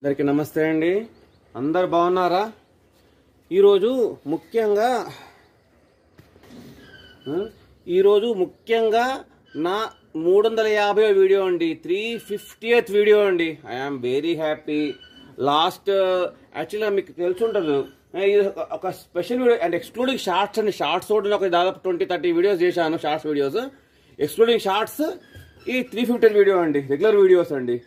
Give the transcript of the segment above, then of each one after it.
అందరికి నమస్తే అండి అందరు బాగున్నారా ఈరోజు ముఖ్యంగా ఈరోజు ముఖ్యంగా నా మూడు వందల యాభై వీడియో అండి త్రీ ఎయిత్ వీడియో అండి ఐఆమ్ వెరీ హ్యాపీ లాస్ట్ యాక్చువల్గా మీకు ఉంటుంది ఇది ఒక special video and excluding shorts అండి షార్ట్స్ కూడా ఒక దాదాపు ట్వంటీ థర్టీ వీడియోస్ చేశాను షార్ట్స్ వీడియోస్ ఎక్స్క్లూడింగ్ షార్ట్స్ ఈ త్రీ ఫిఫ్టీ వీడియో అండి రెగ్యులర్ వీడియోస్ అండి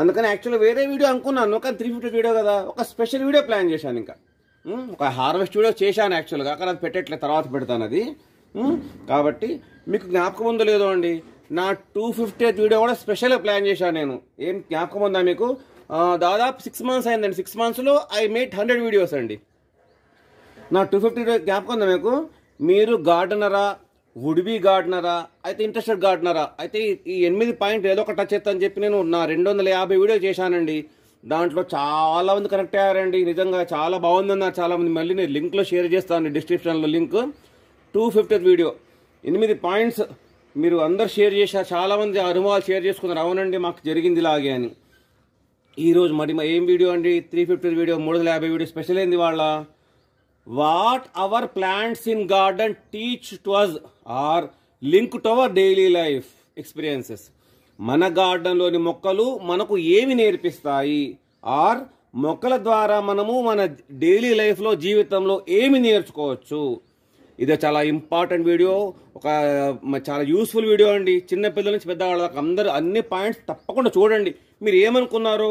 అందుకని యాక్చువల్గా వేరే వీడియో అనుకున్నాను కానీ త్రీ ఫిఫ్టీ వీడియో కదా ఒక స్పెషల్ వీడియో ప్లాన్ చేశాను ఇంకా ఒక హార్వెస్ట్ వీడియో చేశాను యాక్చువల్గా కానీ అది పెట్టట్లే తర్వాత పెడతాను అది కాబట్టి మీకు జ్ఞాపకం ఉందో లేదో అండి నా టూ ఫిఫ్టీ వీడియో కూడా స్పెషల్గా ప్లాన్ చేశాను నేను ఏం జ్ఞాపకం ఉందా మీకు దాదాపు సిక్స్ మంత్స్ అయిందండి సిక్స్ మంత్స్లో ఐ మేడ్ హండ్రెడ్ వీడియోస్ అండి నా టూ ఫిఫ్టీ జ్ఞాపకం ఉందా మీకు మీరు గార్డెనరా వుడ్ బి గార్డనరా అయితే ఇంట్రెస్టెడ్ గార్డనరా అయితే ఈ ఎనిమిది పాయింట్ ఏదో ఒక టచ్ అని చెప్పి నేను నా రెండు వందల యాభై వీడియో చేశానండి దాంట్లో చాలా మంది కనెక్ట్ అయ్యారండి నిజంగా చాలా అన్నారు చాలా మంది మళ్ళీ నేను లింక్లో షేర్ చేస్తాను డిస్క్రిప్షన్లో లింక్ టూ ఫిఫ్టీ వీడియో ఎనిమిది పాయింట్స్ మీరు అందరు షేర్ చేశారు చాలామంది అనుభవాలు షేర్ చేసుకున్నారు అవునండి మాకు జరిగింది ఇలాగే అని ఈరోజు మరి ఏం వీడియో అండి త్రీ ఫిఫ్టీ వీడియో మూడు వందల యాభై వీడియో స్పెషల్ ఏంది వాళ్ళ what our plants in garden teach to are link to our daily life experiences మన గార్డెన్లోని మొక్కలు మనకు ఏమి నేర్పిస్తాయి ఆర్ మొక్కల ద్వారా మనము మన డైలీ లైఫ్లో జీవితంలో ఏమి నేర్చుకోవచ్చు ఇది చాలా ఇంపార్టెంట్ వీడియో ఒక చాలా యూస్ఫుల్ వీడియో అండి చిన్నపిల్లల నుంచి పెద్దవాళ్ళ దాకా అందరూ అన్ని పాయింట్స్ తప్పకుండా చూడండి మీరు ఏమనుకున్నారు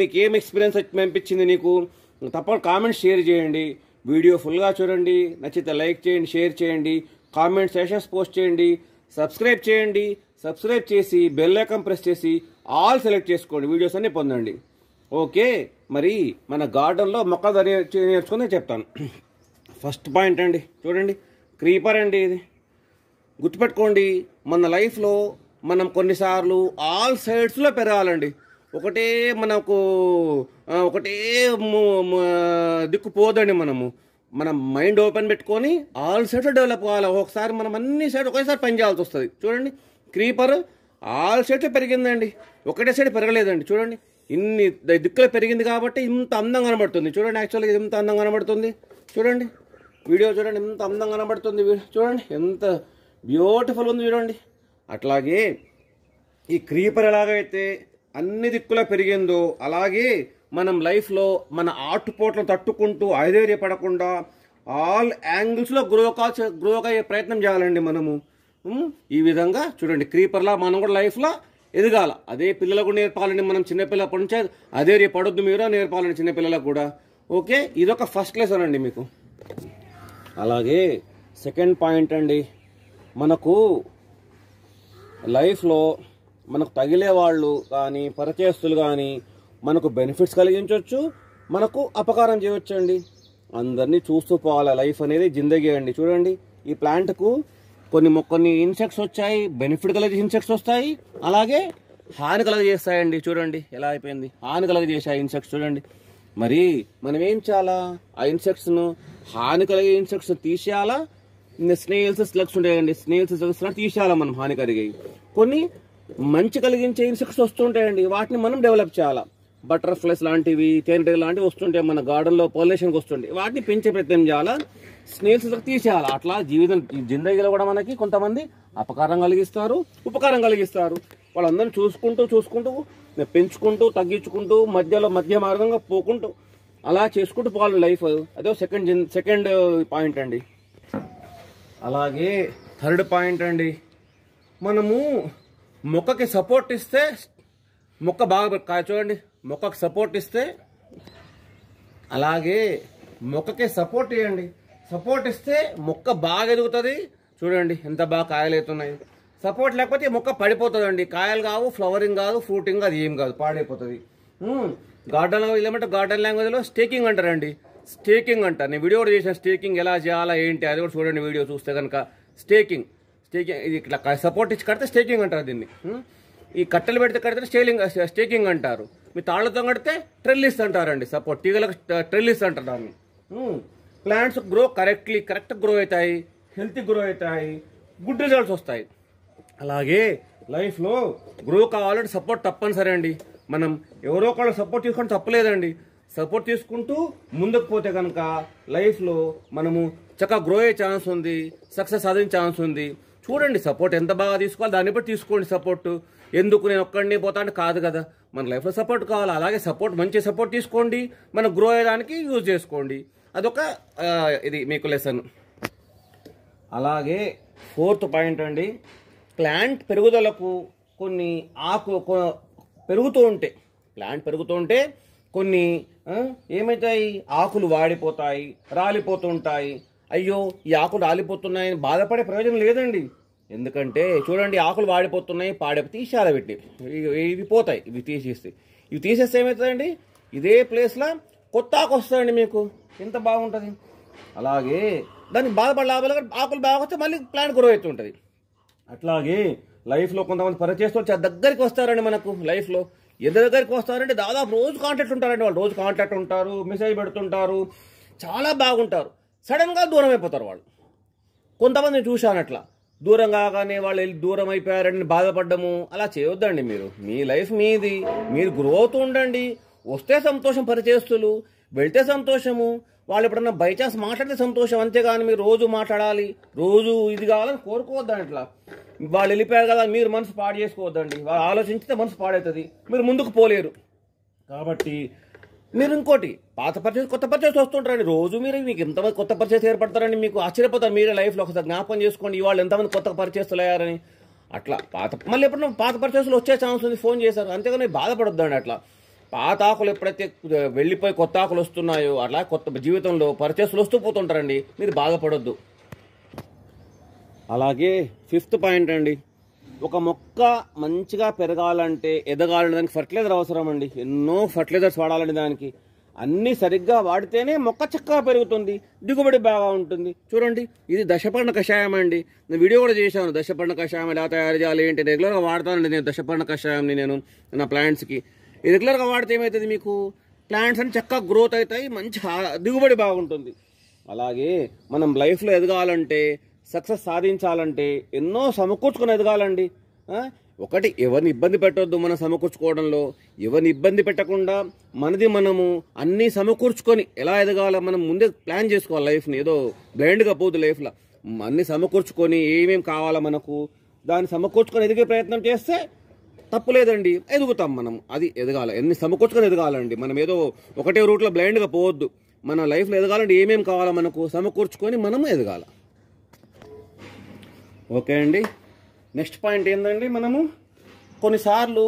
మీకు ఏం ఎక్స్పీరియన్స్ అనిపించింది నీకు తప్పకుండా కామెంట్స్ షేర్ చేయండి వీడియో ఫుల్గా చూడండి నచ్చితే లైక్ చేయండి షేర్ చేయండి కామెంట్ సెషన్స్ పోస్ట్ చేయండి సబ్స్క్రైబ్ చేయండి సబ్స్క్రైబ్ చేసి బెల్ ఐకాన్ ప్రెస్ చేసి ఆల్ సెలెక్ట్ చేసుకోండి వీడియోస్ అన్నీ పొందండి ఓకే మరి మన గార్డెన్లో మొక్క నేర్చుకుని చెప్తాను ఫస్ట్ పాయింట్ అండి చూడండి క్రీపర్ అండి ఇది గుర్తుపెట్టుకోండి మన లైఫ్లో మనం కొన్నిసార్లు ఆల్ సైడ్స్లో పెరగాలండి ఒకటే మనకు ఒకటే దిక్కు పోదండి మనము మనం మైండ్ ఓపెన్ పెట్టుకొని ఆల్ సైడ్ డెవలప్ కావాలి ఒకసారి మనం అన్ని సైడ్ ఒకేసారి పని చేయాల్సి వస్తుంది చూడండి క్రీపర్ ఆల్ సైడ్ పెరిగిందండి ఒకటే సైడ్ పెరగలేదండి చూడండి ఇన్ని దిక్కులు పెరిగింది కాబట్టి ఇంత అందం కనబడుతుంది చూడండి యాక్చువల్గా ఇంత అందం కనబడుతుంది చూడండి వీడియో చూడండి ఎంత అందం కనబడుతుంది చూడండి ఎంత బ్యూటిఫుల్ ఉంది చూడండి అట్లాగే ఈ క్రీపర్ ఎలాగైతే అన్ని దిక్కులా పెరిగిందో అలాగే మనం లైఫ్లో మన ఆటుపోట్లను తట్టుకుంటూ పడకుండా ఆల్ యాంగిల్స్లో గ్రో కా గ్రో అయ్యే ప్రయత్నం చేయాలండి మనము ఈ విధంగా చూడండి క్రీపర్లా మనం కూడా లైఫ్లో ఎదగాల అదే పిల్లలకు నేర్పాలని మనం చిన్నపిల్లప్పటి నుంచే అదే రేపు పడొద్దు మీరు నేర్పాలని చిన్నపిల్లలకు కూడా ఓకే ఇదొక ఫస్ట్ లెసన్ అండి మీకు అలాగే సెకండ్ పాయింట్ అండి మనకు లైఫ్లో మనకు తగిలే వాళ్ళు కానీ పరిచయస్తులు కానీ మనకు బెనిఫిట్స్ కలిగించవచ్చు మనకు అపకారం చేయవచ్చు అండి అందరినీ చూస్తూ పోవాలి లైఫ్ అనేది జిందగీ అండి చూడండి ఈ ప్లాంట్కు కొన్ని కొన్ని ఇన్సెక్ట్స్ వచ్చాయి బెనిఫిట్ కలిగే ఇన్సెక్ట్స్ వస్తాయి అలాగే హాని కలగజేస్తాయండి చూడండి ఎలా అయిపోయింది హాని కలగజేసాయి ఇన్సెక్ట్స్ చూడండి మరి మనం ఏం చేయాలా ఆ ఇన్సెక్ట్స్ను హాని కలిగే ఇన్సెక్ట్స్ తీసేయాలా స్నేహిల్స్ స్లగ్స్ ఉంటాయండి స్నేహిల్స్ స్లగ్స్ తీసేయాలా మనం హాని కలిగాయి కొన్ని మంచి కలిగించే ఇన్సెక్ట్స్ వస్తుంటాయండి వాటిని మనం డెవలప్ చేయాలి బటర్ఫ్లైస్ లాంటివి తేనెటీ లాంటివి వస్తుంటాయి మన గార్డెన్లో పాలినేషన్కి వస్తుంటాయి వాటిని పెంచే ప్రయత్నం చేయాలా స్నేల్స్ తీసేయాలి అట్లా జీవితం జిందగీలో కూడా మనకి కొంతమంది అపకారం కలిగిస్తారు ఉపకారం కలిగిస్తారు వాళ్ళందరినీ చూసుకుంటూ చూసుకుంటూ పెంచుకుంటూ తగ్గించుకుంటూ మధ్యలో మధ్య మార్గంగా పోకుంటూ అలా చేసుకుంటూ పోవాలి లైఫ్ అదే సెకండ్ సెకండ్ పాయింట్ అండి అలాగే థర్డ్ పాయింట్ అండి మనము మొక్కకి సపోర్ట్ ఇస్తే మొక్క బాగా కాయ చూడండి మొక్కకి సపోర్ట్ ఇస్తే అలాగే మొక్కకి సపోర్ట్ ఇవ్వండి సపోర్ట్ ఇస్తే మొక్క బాగా ఎదుగుతుంది చూడండి ఎంత బాగా కాయలు అవుతున్నాయి సపోర్ట్ లేకపోతే మొక్క పడిపోతుందండి కాయలు కావు ఫ్లవరింగ్ కాదు ఫ్రూటింగ్ అది ఏం కాదు పాడైపోతుంది గార్డెన్ ఏమంటే గార్డెన్ లాంగ్వేజ్లో స్టేకింగ్ అంటారండి స్టేకింగ్ అంటారు నేను వీడియో కూడా చేసిన స్టేకింగ్ ఎలా చేయాలా ఏంటి అది కూడా చూడండి వీడియో చూస్తే కనుక స్టేకింగ్ స్టేకింగ్ ఇది ఇట్లా సపోర్ట్ ఇచ్చి కడితే స్టేకింగ్ అంటారు దీన్ని hmm? ఈ కట్టెలు పెడితే కడితే స్టేలింగ్ స్టేకింగ్ అంటారు మీ తాళ్లతో కడితే ట్రెల్లిస్ అంటారండి సపోర్ట్ తీగలకు ట్రెల్లిస్ అంటారు దాన్ని plants grow correctly correct grow అవుతాయి హెల్తీ గ్రో అవుతాయి గుడ్ రిజల్ట్స్ వస్తాయి అలాగే లైఫ్లో గ్రో కావాలంటే సపోర్ట్ తప్పనిసరి అండి మనం ఎవరో ఒకళ్ళు సపోర్ట్ తీసుకొని తప్పలేదండి సపోర్ట్ తీసుకుంటూ ముందుకు పోతే కనుక లైఫ్లో మనము చక్కగా గ్రో అయ్యే ఛాన్స్ ఉంది సక్సెస్ సాధించే ఛాన్స్ ఉంది చూడండి సపోర్ట్ ఎంత బాగా తీసుకోవాలి దాన్ని బట్టి తీసుకోండి సపోర్ట్ ఎందుకు నేను ఒక్కడిని పోతా కాదు కదా మన లైఫ్లో సపోర్ట్ కావాలి అలాగే సపోర్ట్ మంచి సపోర్ట్ తీసుకోండి మనం గ్రో అయ్యడానికి యూజ్ చేసుకోండి అదొక ఇది మీకు లెసన్ అలాగే ఫోర్త్ పాయింట్ అండి ప్లాంట్ పెరుగుదలకు కొన్ని ఆకు పెరుగుతూ ఉంటే ప్లాంట్ పెరుగుతూ ఉంటే కొన్ని ఏమవుతాయి ఆకులు వాడిపోతాయి రాలిపోతుంటాయి అయ్యో ఈ ఆకులు రాలిపోతున్నాయని బాధపడే ప్రయోజనం లేదండి ఎందుకంటే చూడండి ఆకులు వాడిపోతున్నాయి పాడే తీసేయాలి పెట్టి ఇవి పోతాయి ఇవి తీసేస్తే ఇవి తీసేస్తే ఏమవుతుందండి ఇదే ప్లేస్లో కొత్త ఆకు వస్తుందండి మీకు ఎంత బాగుంటుంది అలాగే దానికి బాధపడే లాభాలు ఆకులు బాగా వస్తే మళ్ళీ ప్లాంట్ గ్రో అవుతుంటుంది అట్లాగే లైఫ్లో కొంతమంది పరిచయస్తూ చాలా దగ్గరికి వస్తారండి మనకు లైఫ్లో ఎంత దగ్గరికి వస్తారంటే దాదాపు రోజు కాంటాక్ట్ ఉంటారండి వాళ్ళు రోజు కాంటాక్ట్ ఉంటారు మెసేజ్ పెడుతుంటారు చాలా బాగుంటారు సడన్గా దూరం అయిపోతారు వాళ్ళు కొంతమంది చూశాను అట్లా దూరం కాగానే వాళ్ళు వెళ్ళి దూరం అయిపోయారని బాధపడ్డము అలా చేయొద్దండి మీరు మీ లైఫ్ మీది మీరు గ్రోత్ ఉండండి వస్తే సంతోషం పరిచేస్తులు వెళ్తే సంతోషము వాళ్ళు ఎప్పుడన్నా బై మాట్లాడితే సంతోషం అంతేగాని మీరు రోజు మాట్లాడాలి రోజు ఇది కావాలని కోరుకోవద్దండి ఇట్లా వాళ్ళు వెళ్ళిపోయారు కదా మీరు మనసు పాడు చేసుకోవద్దండి వాళ్ళు ఆలోచించితే మనసు పాడవుతుంది మీరు ముందుకు పోలేరు కాబట్టి మీరు ఇంకోటి పాత పరిచయం కొత్త పరిచయం వస్తుంటారండి రోజు మీరు మీకు ఎంతమంది కొత్త పరిచయం ఏర్పడతారని మీకు ఆశ్చర్యపోతారు మీరే లైఫ్లో ఒకసారి జ్ఞాపకం చేసుకోండి ఇవాళ ఎంతమంది కొత్త పర్చేస్లు అయ్యారని అట్లా పాత మళ్ళీ ఎప్పుడన్నా పాత పరిచయస్తులు వచ్చే ఛాన్స్ ఉంది ఫోన్ చేశారు అంతేగాని బాధపడొద్దండి అట్లా పాత ఆకులు ఎప్పుడైతే వెళ్ళిపోయి కొత్త ఆకులు వస్తున్నాయో అట్లా కొత్త జీవితంలో పరిచయస్తులు వస్తూ పోతుంటారండి మీరు బాధపడొద్దు అలాగే ఫిఫ్త్ పాయింట్ అండి ఒక మొక్క మంచిగా పెరగాలంటే ఎదగాలంటే దానికి ఫర్టిలైజర్ అవసరం అండి ఎన్నో ఫర్టిలైజర్స్ వాడాలండి దానికి అన్నీ సరిగ్గా వాడితేనే మొక్క చక్కగా పెరుగుతుంది దిగుబడి బాగా ఉంటుంది చూడండి ఇది దశపర్ణ కషాయం అండి నేను వీడియో కూడా చేశాను దశపర్ణ కషాయం ఎలా తయారు చేయాలి ఏంటి రెగ్యులర్గా వాడతానండి నేను దశపర్ణ కషాయంని నేను నా ప్లాంట్స్కి రెగ్యులర్గా వాడితే ఏమవుతుంది మీకు ప్లాంట్స్ అని చక్కగా గ్రోత్ అవుతాయి మంచి దిగుబడి బాగుంటుంది అలాగే మనం లైఫ్లో ఎదగాలంటే సక్సెస్ సాధించాలంటే ఎన్నో సమకూర్చుకుని ఎదగాలండి ఒకటి ఎవరిని ఇబ్బంది పెట్టొద్దు మనం సమకూర్చుకోవడంలో ఎవరిని ఇబ్బంది పెట్టకుండా మనది మనము అన్నీ సమకూర్చుకొని ఎలా ఎదగాల మనం ముందే ప్లాన్ చేసుకోవాలి లైఫ్ని ఏదో బ్లైండ్గా పోదు లైఫ్లో అన్నీ సమకూర్చుకొని ఏమేమి కావాలా మనకు దాన్ని సమకూర్చుకొని ఎదిగే ప్రయత్నం చేస్తే తప్పులేదండి ఎదుగుతాం మనం అది ఎదగాల ఎన్ని సమకూర్చుకొని ఎదగాలండి మనం ఏదో ఒకటే రూట్లో బ్లైండ్గా పోవద్దు మన లైఫ్లో ఎదగాలంటే ఏమేమి కావాలా మనకు సమకూర్చుకొని మనము ఎదగాలి ఓకే అండి నెక్స్ట్ పాయింట్ ఏంటండి మనము కొన్నిసార్లు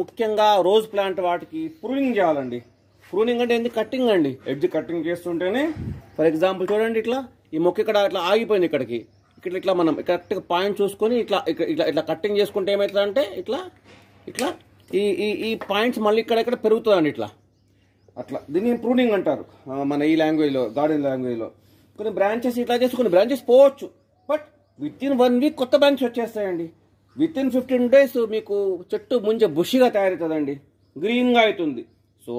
ముఖ్యంగా రోజ్ ప్లాంట్ వాటికి ప్రూనింగ్ చేయాలండి ప్రూనింగ్ అంటే ఏంది కట్టింగ్ అండి ఎడ్జ్ కట్టింగ్ చేస్తుంటేనే ఫర్ ఎగ్జాంపుల్ చూడండి ఇట్లా ఈ మొక్క ఇక్కడ ఇట్లా ఆగిపోయింది ఇక్కడికి ఇక్కడ ఇట్లా మనం కరెక్ట్గా పాయింట్ చూసుకొని ఇట్లా ఇట్లా ఇట్లా కట్టింగ్ చేసుకుంటే అంటే ఇట్లా ఇట్లా ఈ ఈ ఈ పాయింట్స్ మళ్ళీ ఇక్కడ ఇక్కడ పెరుగుతుందండి ఇట్లా అట్లా దీన్ని ప్రూనింగ్ అంటారు మన ఈ లాంగ్వేజ్లో గార్డెన్ లాంగ్వేజ్లో కొన్ని బ్రాంచెస్ ఇట్లా చేసి కొన్ని బ్రాంచెస్ పోవచ్చు but within one week కొత్త బ్రాంచ్ వచ్చేస్తాయండి విత్ ఇన్ ఫిఫ్టీన్ డేస్ మీకు చెట్టు ముంజ బుషిగా తయారవుతుందండి గ్రీన్గా అవుతుంది సో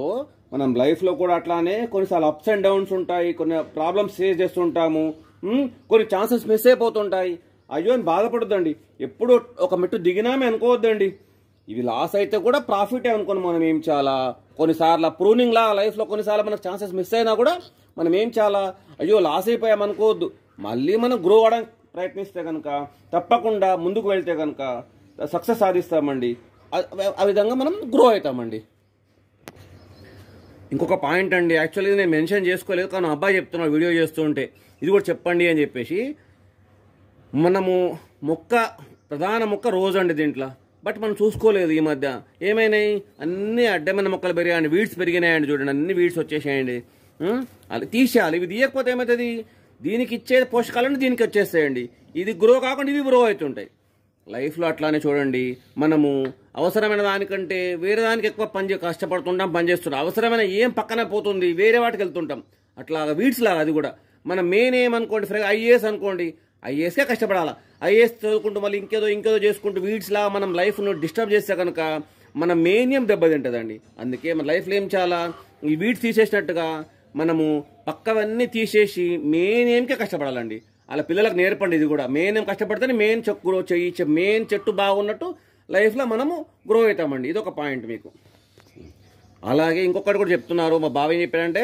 మనం లైఫ్లో కూడా అట్లానే కొన్నిసార్లు అప్స్ అండ్ డౌన్స్ ఉంటాయి కొన్ని ప్రాబ్లమ్స్ ఫేస్ చేస్తుంటాము hmm? కొన్ని ఛాన్సెస్ మిస్ అయిపోతుంటాయి అయ్యో అని బాధపడద్దండి ఎప్పుడు ఒక మెట్టు దిగినామే అనుకోవద్దండి ఇవి లాస్ అయితే కూడా ప్రాఫిటే అనుకోండి మనం ఏం చేయాలా కొన్నిసార్లు ప్రూనింగ్లా లైఫ్లో కొన్నిసార్లు మనకు ఛాన్సెస్ మిస్ అయినా కూడా మనం ఏం చేయాలా అయ్యో లాస్ అయిపోయాం అనుకోవద్దు మళ్ళీ మనం గ్రో అవడానికి ప్రయత్నిస్తే కనుక తప్పకుండా ముందుకు వెళ్తే కనుక సక్సెస్ సాధిస్తామండి ఆ విధంగా మనం గ్రో అవుతామండి ఇంకొక పాయింట్ అండి యాక్చువల్గా నేను మెన్షన్ చేసుకోలేదు కానీ అబ్బాయి చెప్తున్నాడు వీడియో చేస్తుంటే ఇది కూడా చెప్పండి అని చెప్పేసి మనము మొక్క ప్రధాన మొక్క రోజు అండి దీంట్లో బట్ మనం చూసుకోలేదు ఈ మధ్య ఏమైనాయి అన్నీ అడ్డమైన మొక్కలు పెరిగాయండి వీడ్స్ పెరిగినాయండి చూడండి అన్ని వీడ్స్ వచ్చేసాయండి అది తీసేయాలి ఇవి తీయకపోతే ఏమవుతుంది దీనికి ఇచ్చే పోషకాలను దీనికి వచ్చేసేయండి ఇది గ్రో కాకుండా ఇవి గ్రో అవుతుంటాయి లైఫ్లో అట్లానే చూడండి మనము అవసరమైన దానికంటే వేరే దానికి ఎక్కువ పని కష్టపడుతుంటాం పనిచేస్తుంటాం అవసరమైన ఏం పక్కన పోతుంది వేరే వాటికి వెళ్తుంటాం అట్లాగా వీడ్స్ లాగా అది కూడా మన మెయిన్ ఏమనుకోండి ఫ్రెండ్ ఐఏఎస్ అనుకోండి ఐఏఎస్కే కష్టపడాలా ఐఏఎస్ చదువుకుంటూ మళ్ళీ ఇంకేదో ఇంకేదో చేసుకుంటూ వీడ్స్ లాగా మనం లైఫ్ను డిస్టర్బ్ చేస్తే కనుక మన మెయిన్ ఏం దెబ్బతింటుందండి అందుకే మన లైఫ్లో ఏం చాలా ఈ వీడ్స్ తీసేసినట్టుగా మనము పక్కవన్నీ తీసేసి మేనేమికే కష్టపడాలండి అలా పిల్లలకు నేర్పండి ఇది కూడా ఏం కష్టపడితేనే మెయిన్ చెక్కు గ్రో చేయించే మెయిన్ చెట్టు బాగున్నట్టు లైఫ్లో మనము గ్రో అవుతామండి ఇది ఒక పాయింట్ మీకు అలాగే ఇంకొకటి కూడా చెప్తున్నారు మా బావ ఏం చెప్పారంటే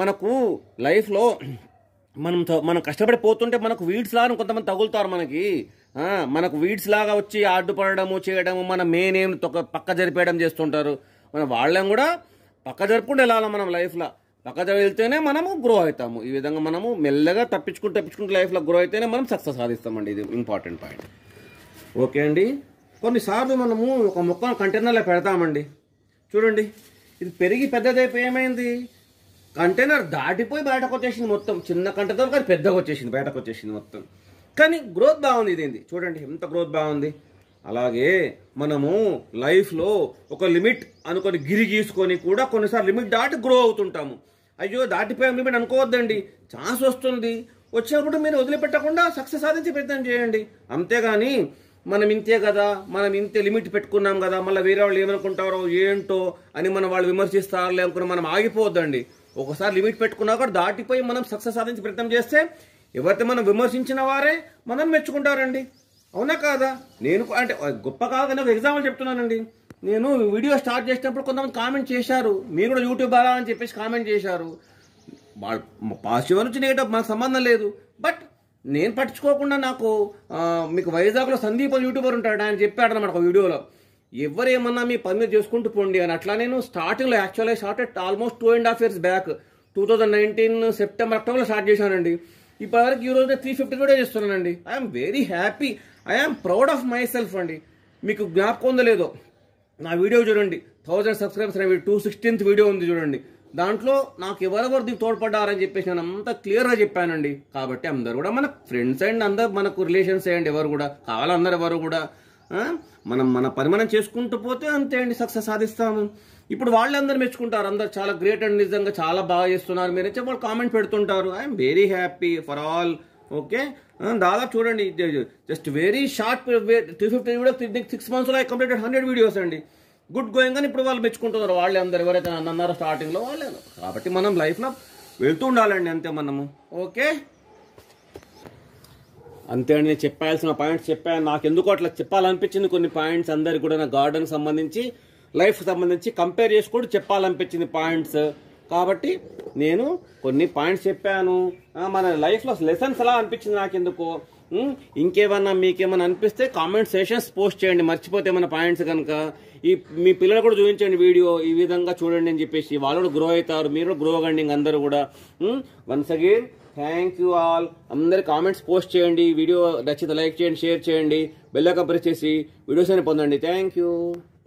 మనకు లైఫ్లో మనం మనం కష్టపడి పోతుంటే మనకు వీడ్స్ లాగా కొంతమంది తగులుతారు మనకి మనకు వీడ్స్ లాగా వచ్చి అడ్డుపడడము చేయడము మన మెయిన్ ఏం పక్క జరిపేయడం చేస్తుంటారు మన వాళ్ళని కూడా పక్క జరుపుకుంటూ వెళ్ళాలి మనం లైఫ్లో పక్కన వెళ్తేనే మనము గ్రో అవుతాము ఈ విధంగా మనము మెల్లగా తప్పించుకుంటూ తప్పించుకుంటూ లైఫ్లో గ్రో అయితేనే మనం సక్సెస్ సాధిస్తామండి ఇది ఇంపార్టెంట్ పాయింట్ ఓకే అండి కొన్నిసార్లు మనము ఒక మొక్కను కంటైనర్లో పెడతామండి చూడండి ఇది పెరిగి పెద్దది ఏమైంది కంటైనర్ దాటిపోయి బయటకు వచ్చేసింది మొత్తం చిన్న కంటతో కానీ పెద్దగా వచ్చేసింది బయటకు వచ్చేసింది మొత్తం కానీ గ్రోత్ బాగుంది ఇదేంది చూడండి ఎంత గ్రోత్ బాగుంది అలాగే మనము లైఫ్లో ఒక లిమిట్ అనుకొని గిరి గీసుకొని కూడా కొన్నిసార్లు లిమిట్ దాటి గ్రో అవుతుంటాము అయ్యో దాటిపోయాం లిమిట్ అనుకోవద్దండి ఛాన్స్ వస్తుంది వచ్చినప్పుడు మీరు వదిలిపెట్టకుండా సక్సెస్ సాధించే ప్రయత్నం చేయండి అంతేగాని మనం ఇంతే కదా మనం ఇంతే లిమిట్ పెట్టుకున్నాం కదా మళ్ళీ వేరే వాళ్ళు ఏమనుకుంటారో ఏంటో అని మనం వాళ్ళు విమర్శిస్తారు అనుకుని మనం ఆగిపోవద్దండి ఒకసారి లిమిట్ పెట్టుకున్నా కూడా దాటిపోయి మనం సక్సెస్ సాధించే ప్రయత్నం చేస్తే ఎవరితో మనం విమర్శించిన వారే మనం మెచ్చుకుంటారండి అవునా కాదా నేను అంటే గొప్ప కాదు ఒక ఎగ్జాంపుల్ చెప్తున్నానండి నేను వీడియో స్టార్ట్ చేసినప్పుడు కొంతమంది కామెంట్ చేశారు మీరు కూడా యూట్యూబ్ అలా అని చెప్పేసి కామెంట్ చేశారు వాళ్ళు పాజిటివ్ నుంచి నెగిటివ్ మాకు సంబంధం లేదు బట్ నేను పట్టించుకోకుండా నాకు మీకు వైజాగ్లో సందీప్ అని యూట్యూబర్ ఉంటాడు ఆయన చెప్పాడు అనమాట ఒక వీడియోలో ఎవరేమన్నా మీ పని మీద చేసుకుంటూ పోండి అని అట్లా నేను స్టార్టింగ్లో యాక్చువల్గా started almost two and half years back two thousand nineteen September అక్టోబర్లో స్టార్ట్ చేశానండి ఇప్పటివరకు ఈ రోజు త్రీ ఫిఫ్టీ కూడా చేస్తున్నానండి I'm very happy I am proud of myself అండి మీకు జ్ఞాపకం లేదో నా వీడియో చూడండి థౌజండ్ సబ్స్క్రైబర్స్ అనేవి టూ సిక్స్టీన్త్ వీడియో ఉంది చూడండి దాంట్లో నాకు ఎవరెవరు దీనికి తోడ్పడ్డారని చెప్పేసి నేను అంతా క్లియర్గా చెప్పానండి కాబట్టి అందరు కూడా మన ఫ్రెండ్స్ అండ్ అందరు మనకు రిలేషన్స్ అండి ఎవరు కూడా కావాలి అందరు ఎవరు కూడా మనం మన పని మనం చేసుకుంటూ పోతే అంతే అండి సక్సెస్ సాధిస్తాము ఇప్పుడు వాళ్ళందరూ మెచ్చుకుంటారు అందరు చాలా గ్రేట్ అండ్ నిజంగా చాలా బాగా చేస్తున్నారు మీరు వచ్చే వాళ్ళు కామెంట్ పెడుతుంటారు I'm very happy for all okay దాదాపు చూడండి just very short two fifty videos six మంత్స్లో ఐ కంప్లీటెడ్ హండ్రెడ్ వీడియోస్ అండి గుడ్ గోయింగ్ అని ఇప్పుడు వాళ్ళు మెచ్చుకుంటున్నారు వాళ్ళే అందరు ఎవరైతే అన్నారో స్టార్టింగ్లో వాళ్ళే కాబట్టి మనం లైఫ్లో వెళ్తూ ఉండాలండి అంతే మనము ఓకే అంతే అండి నేను చెప్పాల్సిన పాయింట్స్ చెప్పాను నాకు ఎందుకో అట్లా చెప్పాలనిపించింది కొన్ని పాయింట్స్ అందరికి కూడా నా గార్డెన్కి సంబంధించి లైఫ్ సంబంధించి కంపేర్ చేసుకుంటూ చెప్పాలనిపించింది పాయింట్స్ కాబట్టి నేను కొన్ని పాయింట్స్ చెప్పాను మన లైఫ్లో లెసన్స్ ఎలా అనిపించింది నాకు ఎందుకు ఇంకేమన్నా మీకేమన్నా అనిపిస్తే కామెంట్ సెషన్స్ పోస్ట్ చేయండి మర్చిపోతే ఏమైనా పాయింట్స్ కనుక ఈ మీ పిల్లలు కూడా చూపించండి వీడియో ఈ విధంగా చూడండి అని చెప్పేసి వాళ్ళు కూడా గ్రో అవుతారు మీరు గ్రో అవ్వండి అందరూ కూడా once again thank you all అందరి కామెంట్స్ పోస్ట్ చేయండి వీడియో నచ్చితే లైక్ చేయండి షేర్ చేయండి బెల్ ఐకాన్ చేసి వీడియోస్ అని పొందండి థ్యాంక్ యూ